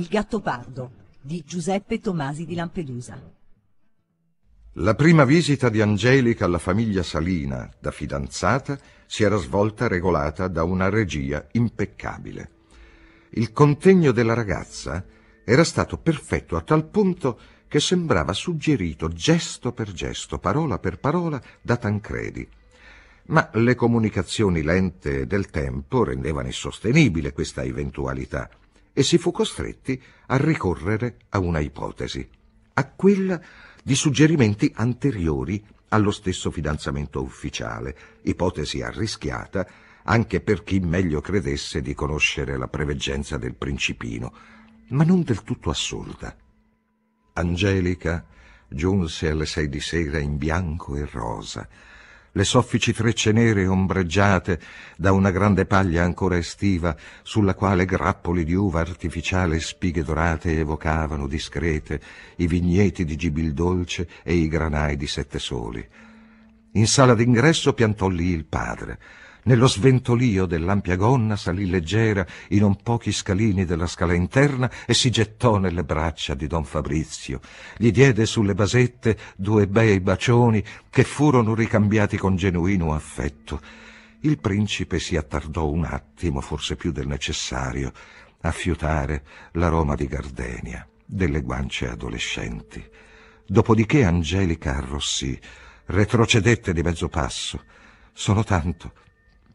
Il gatto pardo di Giuseppe Tomasi di Lampedusa. La prima visita di Angelica alla famiglia Salina, da fidanzata, si era svolta regolata da una regia impeccabile. Il contegno della ragazza era stato perfetto a tal punto che sembrava suggerito gesto per gesto, parola per parola, da Tancredi. Ma le comunicazioni lente del tempo rendevano insostenibile questa eventualità e si fu costretti a ricorrere a una ipotesi, a quella di suggerimenti anteriori allo stesso fidanzamento ufficiale, ipotesi arrischiata anche per chi meglio credesse di conoscere la preveggenza del principino, ma non del tutto assurda. Angelica giunse alle sei di sera in bianco e rosa, le soffici frecce nere ombreggiate da una grande paglia ancora estiva, sulla quale grappoli di uva artificiale e spighe dorate evocavano discrete i vigneti di Gibildolce e i granai di Sette Soli. In sala d'ingresso piantò lì il padre, nello sventolio dell'ampia gonna salì leggera i non pochi scalini della scala interna e si gettò nelle braccia di don Fabrizio. Gli diede sulle basette due bei bacioni che furono ricambiati con genuino affetto. Il principe si attardò un attimo, forse più del necessario, a fiutare l'aroma di gardenia delle guance adolescenti. Dopodiché Angelica arrossì, retrocedette di mezzo passo. Sono tanto,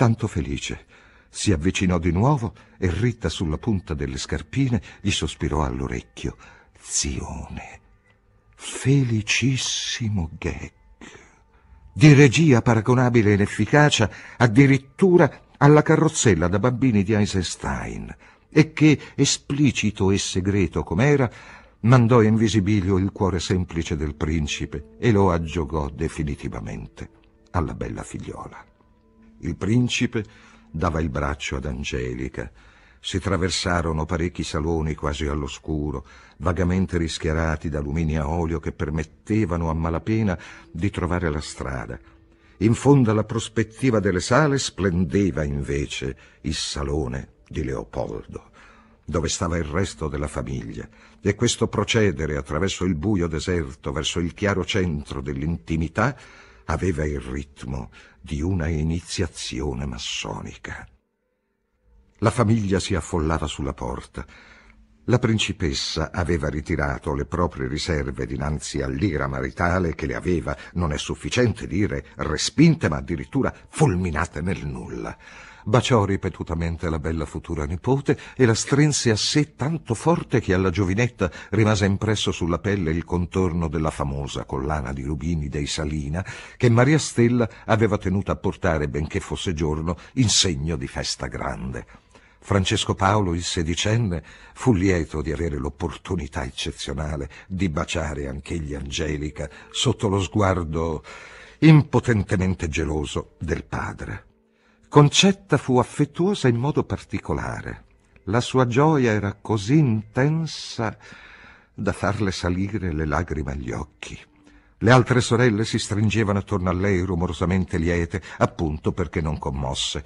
tanto felice. Si avvicinò di nuovo e ritta sulla punta delle scarpine gli sospirò all'orecchio. Zione, felicissimo gag. Di regia paragonabile in efficacia addirittura alla carrozzella da bambini di Eisenstein e che, esplicito e segreto com'era, mandò in visibilio il cuore semplice del principe e lo aggiogò definitivamente alla bella figliola. Il principe dava il braccio ad Angelica. Si traversarono parecchi saloni quasi all'oscuro, vagamente rischiarati da lumini a olio che permettevano a malapena di trovare la strada. In fondo alla prospettiva delle sale splendeva invece il salone di Leopoldo, dove stava il resto della famiglia, e questo procedere attraverso il buio deserto verso il chiaro centro dell'intimità aveva il ritmo di una iniziazione massonica. La famiglia si affollava sulla porta. La principessa aveva ritirato le proprie riserve dinanzi all'ira maritale che le aveva, non è sufficiente dire, respinte, ma addirittura fulminate nel nulla. Baciò ripetutamente la bella futura nipote e la strinse a sé tanto forte che alla giovinetta rimase impresso sulla pelle il contorno della famosa collana di rubini dei Salina che Maria Stella aveva tenuta a portare, benché fosse giorno, in segno di festa grande. Francesco Paolo, il sedicenne, fu lieto di avere l'opportunità eccezionale di baciare anch'egli Angelica sotto lo sguardo impotentemente geloso del padre. Concetta fu affettuosa in modo particolare. La sua gioia era così intensa da farle salire le lagrime agli occhi. Le altre sorelle si stringevano attorno a lei rumorosamente liete, appunto perché non commosse.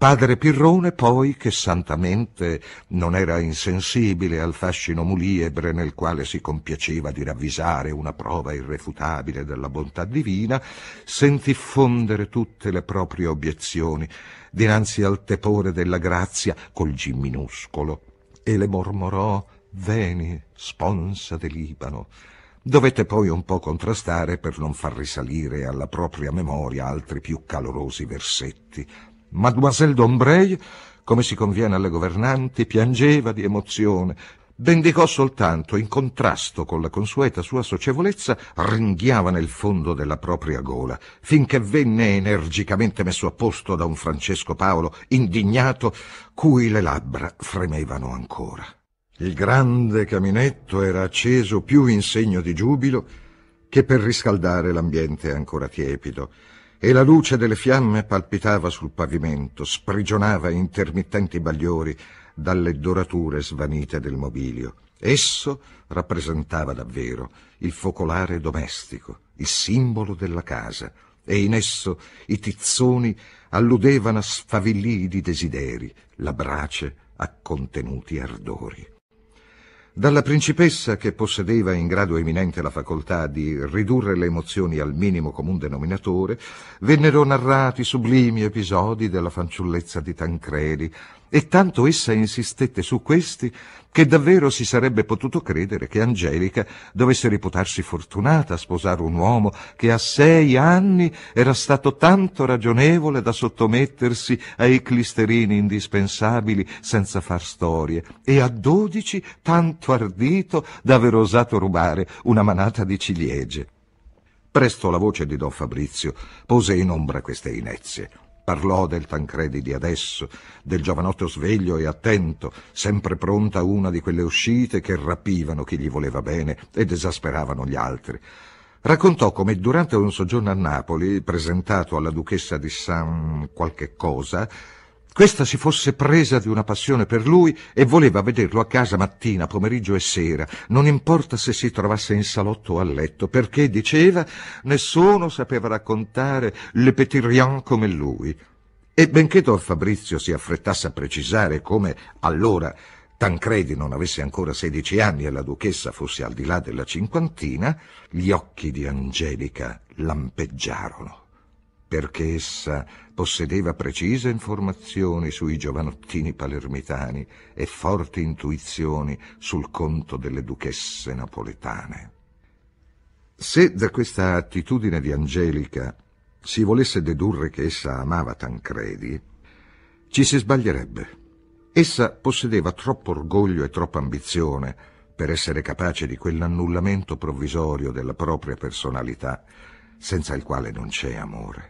Padre Pirrone poi, che santamente non era insensibile al fascino muliebre nel quale si compiaceva di ravvisare una prova irrefutabile della bontà divina, sentì fondere tutte le proprie obiezioni dinanzi al tepore della grazia col G minuscolo e le mormorò Veni, sponsa del Libano. Dovette poi un po' contrastare per non far risalire alla propria memoria altri più calorosi versetti Mademoiselle d'Ombrey, come si conviene alle governanti, piangeva di emozione, Bendicò soltanto, in contrasto con la consueta sua socievolezza, ringhiava nel fondo della propria gola, finché venne energicamente messo a posto da un Francesco Paolo indignato, cui le labbra fremevano ancora. Il grande caminetto era acceso più in segno di giubilo che per riscaldare l'ambiente ancora tiepido e la luce delle fiamme palpitava sul pavimento, sprigionava intermittenti bagliori dalle dorature svanite del mobilio. Esso rappresentava davvero il focolare domestico, il simbolo della casa, e in esso i tizzoni alludevano a sfavillii di desideri, la brace a contenuti ardori dalla principessa che possedeva in grado eminente la facoltà di ridurre le emozioni al minimo comun denominatore, vennero narrati sublimi episodi della fanciullezza di Tancredi, e tanto essa insistette su questi che davvero si sarebbe potuto credere che Angelica dovesse riputarsi fortunata a sposare un uomo che a sei anni era stato tanto ragionevole da sottomettersi ai clisterini indispensabili senza far storie e a dodici tanto ardito da aver osato rubare una manata di ciliegie. Presto la voce di Don Fabrizio pose in ombra queste inezie. Parlò del Tancredi di adesso, del giovanotto sveglio e attento, sempre pronta a una di quelle uscite che rapivano chi gli voleva bene ed esasperavano gli altri. Raccontò come durante un soggiorno a Napoli, presentato alla duchessa di San qualche cosa, questa si fosse presa di una passione per lui e voleva vederlo a casa mattina, pomeriggio e sera, non importa se si trovasse in salotto o a letto, perché, diceva, nessuno sapeva raccontare le petit rien come lui. E benché Don Fabrizio si affrettasse a precisare come allora Tancredi non avesse ancora sedici anni e la duchessa fosse al di là della cinquantina, gli occhi di Angelica lampeggiarono perché essa possedeva precise informazioni sui giovanottini palermitani e forti intuizioni sul conto delle duchesse napoletane. Se da questa attitudine di Angelica si volesse dedurre che essa amava Tancredi, ci si sbaglierebbe. Essa possedeva troppo orgoglio e troppa ambizione per essere capace di quell'annullamento provvisorio della propria personalità, senza il quale non c'è amore.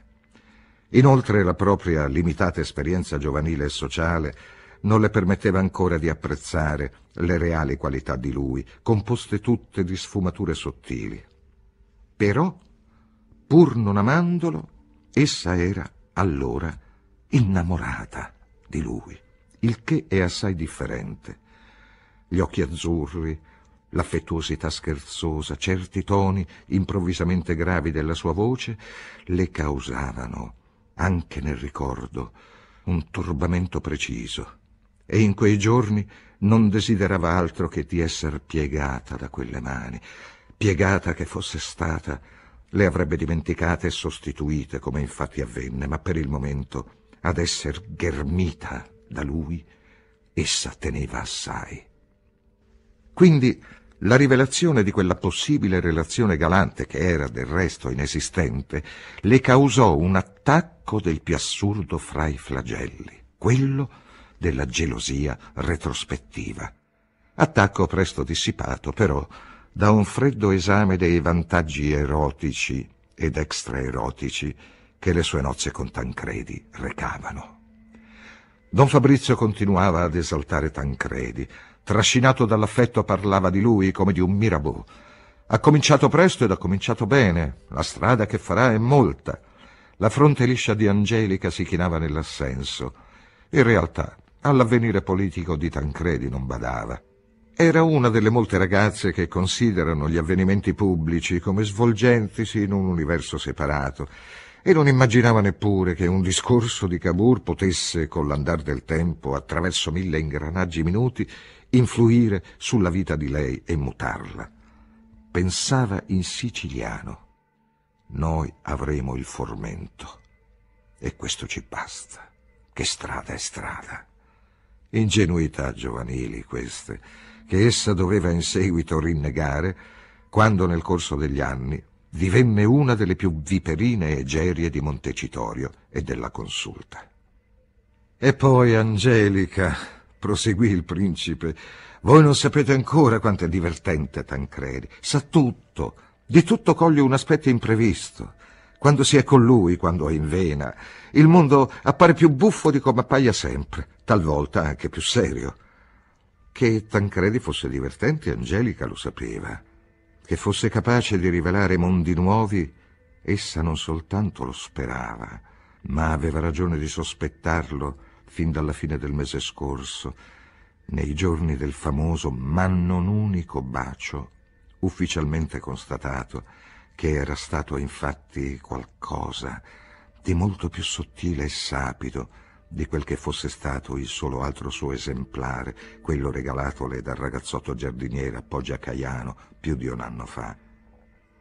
Inoltre la propria limitata esperienza giovanile e sociale non le permetteva ancora di apprezzare le reali qualità di lui, composte tutte di sfumature sottili. Però, pur non amandolo, essa era allora innamorata di lui, il che è assai differente. Gli occhi azzurri, l'affettuosità scherzosa, certi toni improvvisamente gravi della sua voce le causavano anche nel ricordo, un turbamento preciso, e in quei giorni non desiderava altro che di essere piegata da quelle mani, piegata che fosse stata, le avrebbe dimenticate e sostituite, come infatti avvenne, ma per il momento ad essere ghermita da lui, essa teneva assai. Quindi la rivelazione di quella possibile relazione galante, che era del resto inesistente, le causò un attacco del più assurdo fra i flagelli, quello della gelosia retrospettiva. Attacco presto dissipato, però, da un freddo esame dei vantaggi erotici ed extraerotici che le sue nozze con Tancredi recavano. Don Fabrizio continuava ad esaltare Tancredi. Trascinato dall'affetto parlava di lui come di un Mirabeau. Ha cominciato presto ed ha cominciato bene. La strada che farà è molta. La fronte liscia di Angelica si chinava nell'assenso. In realtà, all'avvenire politico di Tancredi non badava. Era una delle molte ragazze che considerano gli avvenimenti pubblici come svolgentisi in un universo separato e non immaginava neppure che un discorso di Cavour potesse, con l'andar del tempo, attraverso mille ingranaggi minuti, influire sulla vita di lei e mutarla. Pensava in siciliano. Noi avremo il formento. E questo ci basta. Che strada è strada. Ingenuità giovanili queste, che essa doveva in seguito rinnegare quando nel corso degli anni divenne una delle più viperine egerie di Montecitorio e della Consulta. E poi Angelica, proseguì il principe, voi non sapete ancora quanto è divertente Tancredi, sa tutto, di tutto coglie un aspetto imprevisto. Quando si è con lui, quando è in vena, il mondo appare più buffo di come appaia sempre, talvolta anche più serio. Che Tancredi fosse divertente, Angelica lo sapeva che fosse capace di rivelare mondi nuovi, essa non soltanto lo sperava, ma aveva ragione di sospettarlo fin dalla fine del mese scorso, nei giorni del famoso ma non unico bacio, ufficialmente constatato, che era stato infatti qualcosa di molto più sottile e sapido di quel che fosse stato il solo altro suo esemplare, quello regalatole dal ragazzotto giardiniere a Poggia Caiano più di un anno fa.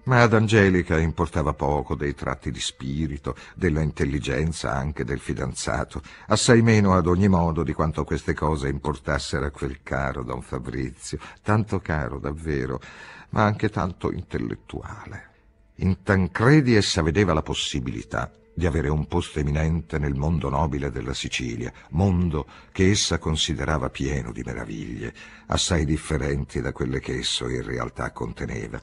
Ma ad Angelica importava poco dei tratti di spirito, della intelligenza anche del fidanzato, assai meno ad ogni modo di quanto queste cose importassero a quel caro don Fabrizio, tanto caro davvero, ma anche tanto intellettuale. In Tancredi essa vedeva la possibilità di avere un posto eminente nel mondo nobile della Sicilia, mondo che essa considerava pieno di meraviglie, assai differenti da quelle che esso in realtà conteneva,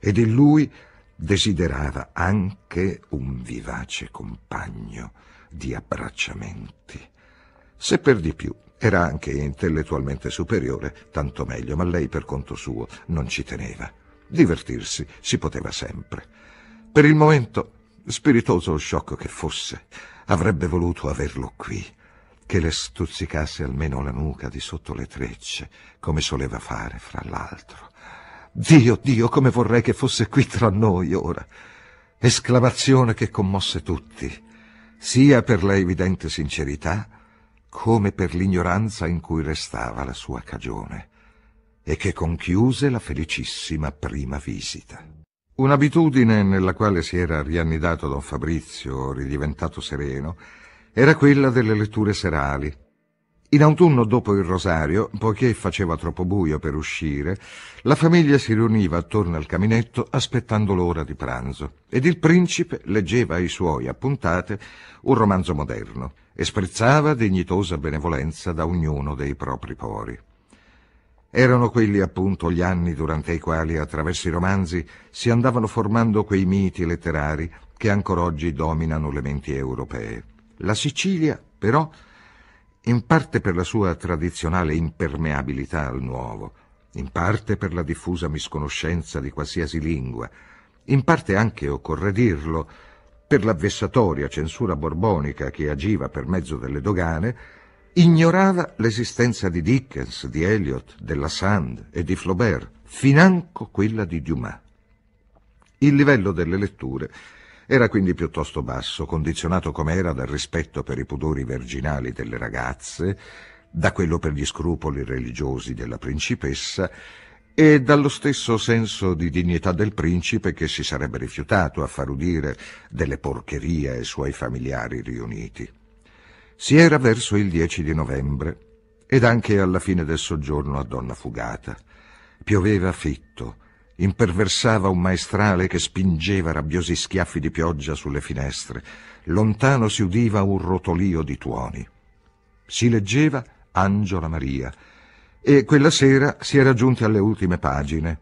ed in lui desiderava anche un vivace compagno di abbracciamenti. Se per di più era anche intellettualmente superiore, tanto meglio, ma lei per conto suo non ci teneva. Divertirsi si poteva sempre. Per il momento spiritoso o sciocco che fosse, avrebbe voluto averlo qui, che le stuzzicasse almeno la nuca di sotto le trecce, come soleva fare fra l'altro. Dio, Dio, come vorrei che fosse qui tra noi ora! Esclamazione che commosse tutti, sia per la evidente sincerità, come per l'ignoranza in cui restava la sua cagione, e che conchiuse la felicissima prima visita. Un'abitudine nella quale si era riannidato don Fabrizio, ridiventato sereno, era quella delle letture serali. In autunno dopo il rosario, poiché faceva troppo buio per uscire, la famiglia si riuniva attorno al caminetto aspettando l'ora di pranzo ed il principe leggeva ai suoi appuntate un romanzo moderno e sprezzava dignitosa benevolenza da ognuno dei propri pori. Erano quelli appunto gli anni durante i quali, attraverso i romanzi, si andavano formando quei miti letterari che ancora oggi dominano le menti europee. La Sicilia, però, in parte per la sua tradizionale impermeabilità al nuovo, in parte per la diffusa misconoscenza di qualsiasi lingua, in parte anche, occorre dirlo, per l'avvessatoria censura borbonica che agiva per mezzo delle dogane, Ignorava l'esistenza di Dickens, di Eliot, della Sand e di Flaubert, financo quella di Dumas. Il livello delle letture era quindi piuttosto basso, condizionato com'era dal rispetto per i pudori verginali delle ragazze, da quello per gli scrupoli religiosi della principessa e dallo stesso senso di dignità del principe che si sarebbe rifiutato a far udire delle porcherie ai suoi familiari riuniti. Si era verso il 10 di novembre ed anche alla fine del soggiorno a Donna Fugata. Pioveva fitto, imperversava un maestrale che spingeva rabbiosi schiaffi di pioggia sulle finestre. Lontano si udiva un rotolio di tuoni. Si leggeva Angiola Maria e quella sera si era giunti alle ultime pagine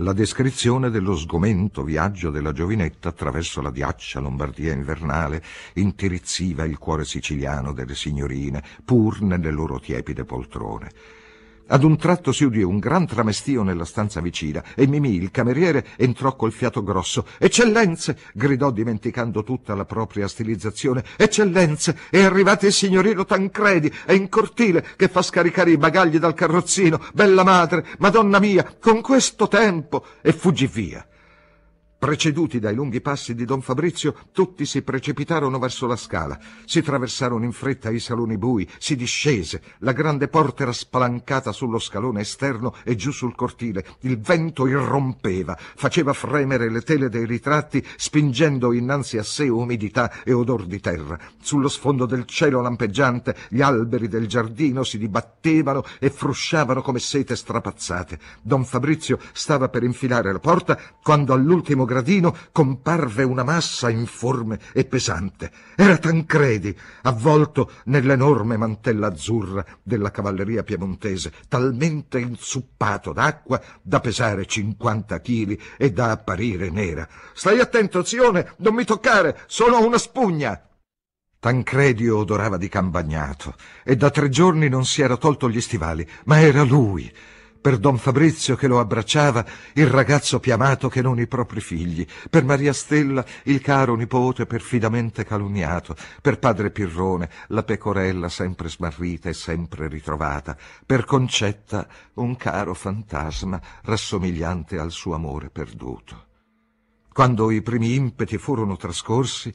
la descrizione dello sgomento viaggio della giovinetta attraverso la ghiaccia Lombardia invernale intirizziva il cuore siciliano delle signorine, pur nelle loro tiepide poltrone. Ad un tratto si udì un gran tramestio nella stanza vicina e Mimì, il cameriere, entrò col fiato grosso. Eccellenze! gridò dimenticando tutta la propria stilizzazione. Eccellenze! È arrivato il signorino Tancredi, è in cortile che fa scaricare i bagagli dal carrozzino. Bella madre, madonna mia, con questo tempo! E fuggì via. Preceduti dai lunghi passi di don Fabrizio, tutti si precipitarono verso la scala, si traversarono in fretta i saloni bui, si discese, la grande porta era spalancata sullo scalone esterno e giù sul cortile, il vento irrompeva, faceva fremere le tele dei ritratti, spingendo innanzi a sé umidità e odor di terra. Sullo sfondo del cielo lampeggiante gli alberi del giardino si dibattevano e frusciavano come sete strapazzate. Don Fabrizio stava per infilare la porta quando all'ultimo gradino comparve una massa informe e pesante. Era Tancredi, avvolto nell'enorme mantella azzurra della cavalleria piemontese, talmente inzuppato d'acqua da pesare 50 chili e da apparire nera. Stai attento, zione, non mi toccare, sono una spugna. Tancredi odorava di cambagnato e da tre giorni non si era tolto gli stivali, ma era lui per Don Fabrizio che lo abbracciava, il ragazzo più amato che non i propri figli, per Maria Stella, il caro nipote perfidamente calunniato, per padre Pirrone, la pecorella sempre smarrita e sempre ritrovata, per Concetta, un caro fantasma rassomigliante al suo amore perduto. Quando i primi impeti furono trascorsi,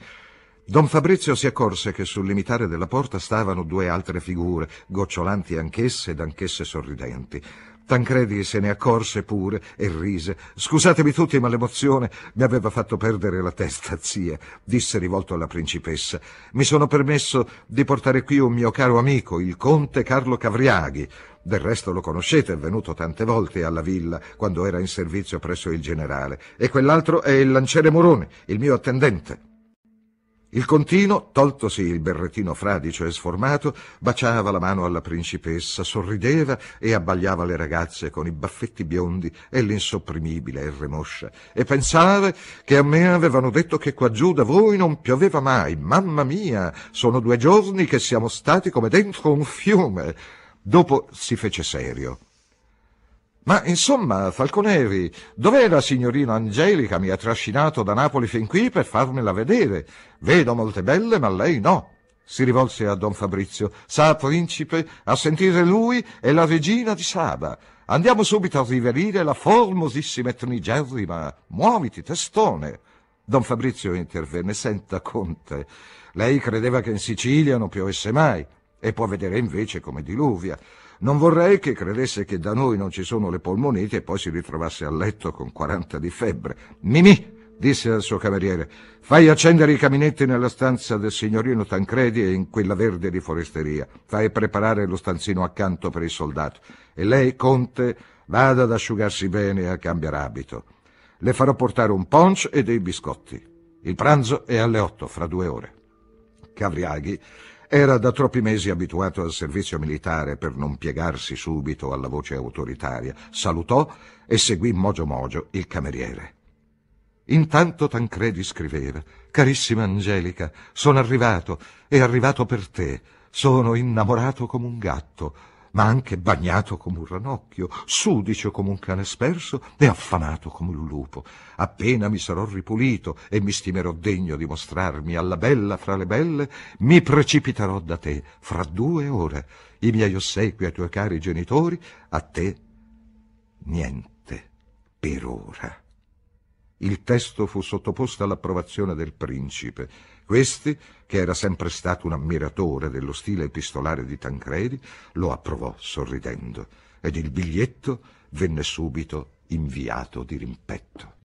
Don Fabrizio si accorse che sul limitare della porta stavano due altre figure, gocciolanti anch'esse ed anch'esse sorridenti. Tancredi se ne accorse pure e rise. Scusatemi tutti, ma l'emozione mi aveva fatto perdere la testa, zia, disse rivolto alla principessa. Mi sono permesso di portare qui un mio caro amico, il conte Carlo Cavriaghi. Del resto lo conoscete, è venuto tante volte alla villa quando era in servizio presso il generale. E quell'altro è il lanciere Morone, il mio attendente. Il contino, toltosi il berrettino fradicio e sformato, baciava la mano alla principessa, sorrideva e abbagliava le ragazze con i baffetti biondi e l'insopprimibile remoscia. E pensare che a me avevano detto che qua giù da voi non pioveva mai. Mamma mia, sono due giorni che siamo stati come dentro un fiume. Dopo si fece serio. Ma insomma, Falconeri, dov'è la signorina Angelica? Mi ha trascinato da Napoli fin qui per farmela vedere. Vedo molte belle, ma lei no. Si rivolse a don Fabrizio. Sa, principe, a sentire lui è la regina di Saba. Andiamo subito a riverire la formosissima etnigerrima. Muoviti, testone. Don Fabrizio intervenne. Senta, conte, lei credeva che in Sicilia non piovesse mai e può vedere invece come diluvia. Non vorrei che credesse che da noi non ci sono le polmonite e poi si ritrovasse a letto con 40 di febbre. Mimì, disse al suo cameriere, fai accendere i caminetti nella stanza del signorino Tancredi e in quella verde di foresteria. Fai preparare lo stanzino accanto per il soldato. E lei, conte, vada ad asciugarsi bene e a cambiare abito. Le farò portare un punch e dei biscotti. Il pranzo è alle otto, fra due ore. Cavriaghi era da troppi mesi abituato al servizio militare per non piegarsi subito alla voce autoritaria. Salutò e seguì mogio mogio il cameriere. Intanto Tancredi scriveva Carissima Angelica, sono arrivato, è arrivato per te. Sono innamorato come un gatto ma anche bagnato come un ranocchio, sudicio come un cane sperso e affamato come un lupo. Appena mi sarò ripulito e mi stimerò degno di mostrarmi alla bella fra le belle, mi precipiterò da te fra due ore, i miei ossequi ai tuoi cari genitori, a te niente per ora. Il testo fu sottoposto all'approvazione del principe, questi, che era sempre stato un ammiratore dello stile epistolare di Tancredi, lo approvò sorridendo ed il biglietto venne subito inviato di rimpetto.